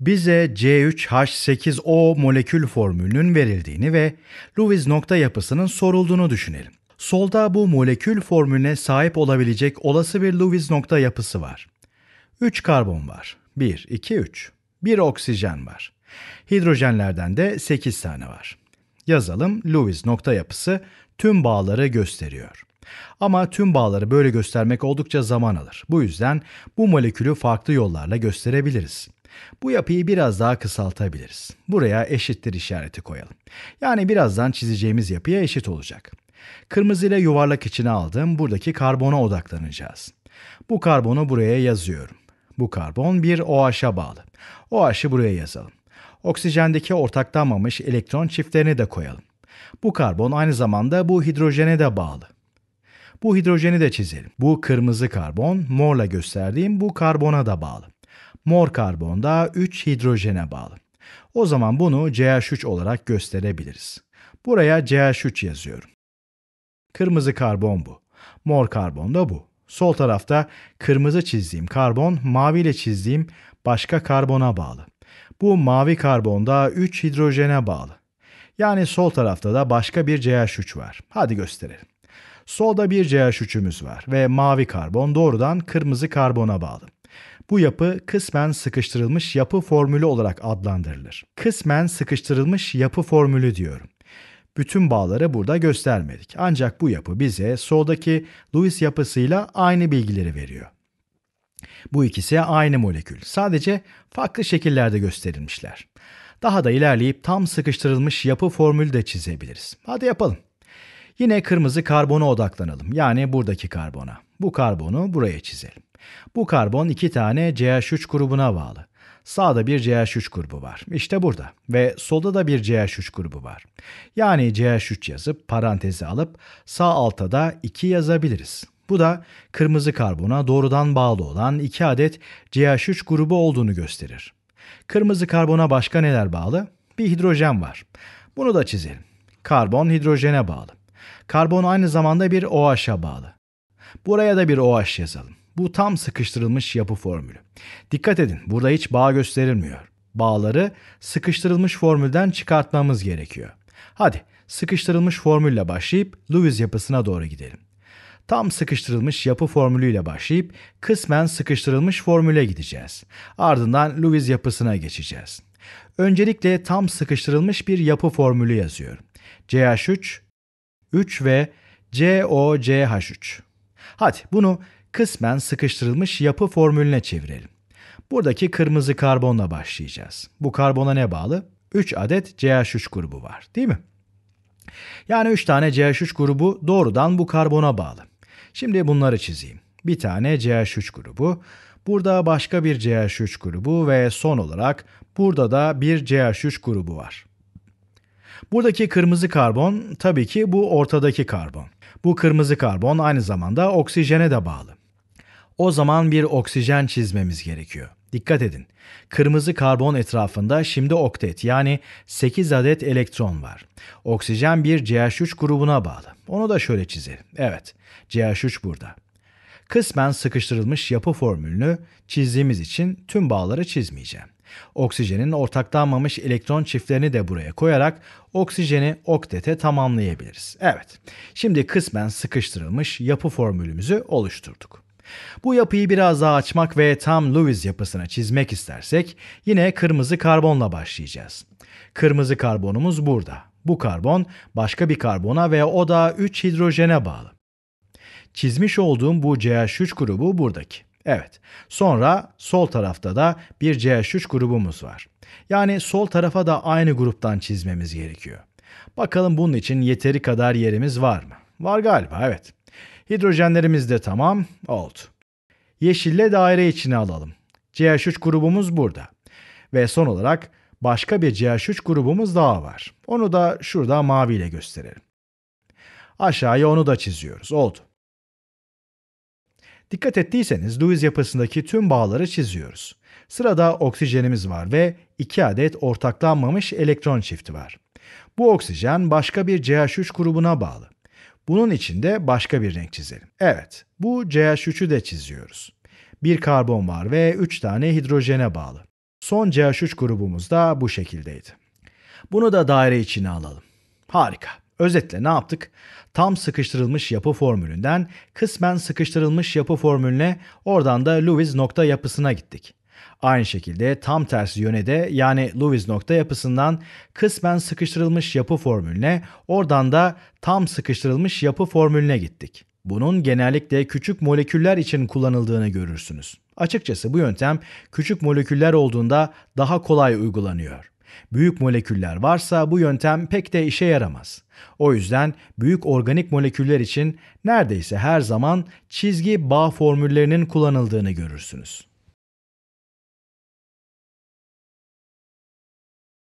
bize C3H8O molekül formülünün verildiğini ve Lewis nokta yapısının sorulduğunu düşünelim. Solda bu molekül formülüne sahip olabilecek olası bir Lewis nokta yapısı var. 3 karbon var. 1, 2, 3. 1 oksijen var. Hidrojenlerden de 8 tane var. Yazalım Lewis nokta yapısı tüm bağları gösteriyor. Ama tüm bağları böyle göstermek oldukça zaman alır. Bu yüzden bu molekülü farklı yollarla gösterebiliriz. Bu yapıyı biraz daha kısaltabiliriz. Buraya eşittir işareti koyalım. Yani birazdan çizeceğimiz yapıya eşit olacak. Kırmızı ile yuvarlak içine aldığım buradaki karbona odaklanacağız. Bu karbonu buraya yazıyorum. Bu karbon bir OH'a bağlı. OH'ı buraya yazalım. Oksijendeki ortaklanmamış elektron çiftlerini de koyalım. Bu karbon aynı zamanda bu hidrojene de bağlı. Bu hidrojeni de çizelim. Bu kırmızı karbon, morla gösterdiğim bu karbona da bağlı. Mor karbonda da 3 hidrojene bağlı. O zaman bunu CH3 olarak gösterebiliriz. Buraya CH3 yazıyorum. Kırmızı karbon bu. Mor karbon da bu. Sol tarafta kırmızı çizdiğim karbon, maviyle çizdiğim başka karbona bağlı. Bu mavi karbonda da 3 hidrojene bağlı. Yani sol tarafta da başka bir CH3 var. Hadi gösterelim. Solda bir CH3'ümüz var ve mavi karbon doğrudan kırmızı karbona bağlı. Bu yapı kısmen sıkıştırılmış yapı formülü olarak adlandırılır. Kısmen sıkıştırılmış yapı formülü diyorum. Bütün bağları burada göstermedik. Ancak bu yapı bize soldaki Lewis yapısıyla aynı bilgileri veriyor. Bu ikisi aynı molekül. Sadece farklı şekillerde gösterilmişler. Daha da ilerleyip tam sıkıştırılmış yapı formülü de çizebiliriz. Hadi yapalım. Yine kırmızı karbona odaklanalım. Yani buradaki karbona. Bu karbonu buraya çizelim. Bu karbon iki tane CH3 grubuna bağlı. Sağda bir CH3 grubu var. İşte burada. Ve solda da bir CH3 grubu var. Yani CH3 yazıp parantezi alıp sağ alta da 2 yazabiliriz. Bu da kırmızı karbona doğrudan bağlı olan 2 adet CH3 grubu olduğunu gösterir. Kırmızı karbona başka neler bağlı? Bir hidrojen var. Bunu da çizelim. Karbon hidrojene bağlı. Karbon aynı zamanda bir OH'a bağlı. Buraya da bir OH yazalım. Bu tam sıkıştırılmış yapı formülü. Dikkat edin burada hiç bağ gösterilmiyor. Bağları sıkıştırılmış formülden çıkartmamız gerekiyor. Hadi sıkıştırılmış formülle başlayıp Lewis yapısına doğru gidelim. Tam sıkıştırılmış yapı formülüyle başlayıp kısmen sıkıştırılmış formüle gideceğiz. Ardından Lewis yapısına geçeceğiz. Öncelikle tam sıkıştırılmış bir yapı formülü yazıyorum. CH3, 3 ve COCH3. Hadi bunu kısmen sıkıştırılmış yapı formülüne çevirelim. Buradaki kırmızı karbonla başlayacağız. Bu karbona ne bağlı? 3 adet CH3 grubu var değil mi? Yani 3 tane CH3 grubu doğrudan bu karbona bağlı. Şimdi bunları çizeyim. Bir tane CH3 grubu, burada başka bir CH3 grubu ve son olarak burada da bir CH3 grubu var. Buradaki kırmızı karbon tabii ki bu ortadaki karbon. Bu kırmızı karbon aynı zamanda oksijene de bağlı. O zaman bir oksijen çizmemiz gerekiyor. Dikkat edin. Kırmızı karbon etrafında şimdi oktet yani 8 adet elektron var. Oksijen bir CH3 grubuna bağlı. Onu da şöyle çizelim. Evet, CH3 burada. Kısmen sıkıştırılmış yapı formülünü çizdiğimiz için tüm bağları çizmeyeceğim. Oksijenin ortaklanmamış elektron çiftlerini de buraya koyarak oksijeni oktete tamamlayabiliriz. Evet, şimdi kısmen sıkıştırılmış yapı formülümüzü oluşturduk. Bu yapıyı biraz daha açmak ve tam Lewis yapısına çizmek istersek yine kırmızı karbonla başlayacağız. Kırmızı karbonumuz burada. Bu karbon başka bir karbona ve o da 3 hidrojene bağlı. Çizmiş olduğum bu CH3 grubu buradaki. Evet. Sonra sol tarafta da bir CH3 grubumuz var. Yani sol tarafa da aynı gruptan çizmemiz gerekiyor. Bakalım bunun için yeteri kadar yerimiz var mı? Var galiba evet. Hidrojenlerimiz de tamam. Oldu. Yeşille daire içine alalım. CH3 grubumuz burada. Ve son olarak başka bir CH3 grubumuz daha var. Onu da şurada maviyle gösterelim. Aşağıya onu da çiziyoruz. Oldu. Dikkat ettiyseniz Lewis yapısındaki tüm bağları çiziyoruz. Sırada oksijenimiz var ve 2 adet ortaklanmamış elektron çifti var. Bu oksijen başka bir CH3 grubuna bağlı. Bunun için de başka bir renk çizelim. Evet, bu CH3'ü de çiziyoruz. Bir karbon var ve 3 tane hidrojene bağlı. Son CH3 grubumuz da bu şekildeydi. Bunu da daire içine alalım. Harika. Özetle ne yaptık? Tam sıkıştırılmış yapı formülünden kısmen sıkıştırılmış yapı formülüne oradan da Lewis nokta yapısına gittik. Aynı şekilde tam tersi yöne de yani Lewis nokta yapısından kısmen sıkıştırılmış yapı formülüne, oradan da tam sıkıştırılmış yapı formülüne gittik. Bunun genellikle küçük moleküller için kullanıldığını görürsünüz. Açıkçası bu yöntem küçük moleküller olduğunda daha kolay uygulanıyor. Büyük moleküller varsa bu yöntem pek de işe yaramaz. O yüzden büyük organik moleküller için neredeyse her zaman çizgi bağ formüllerinin kullanıldığını görürsünüz.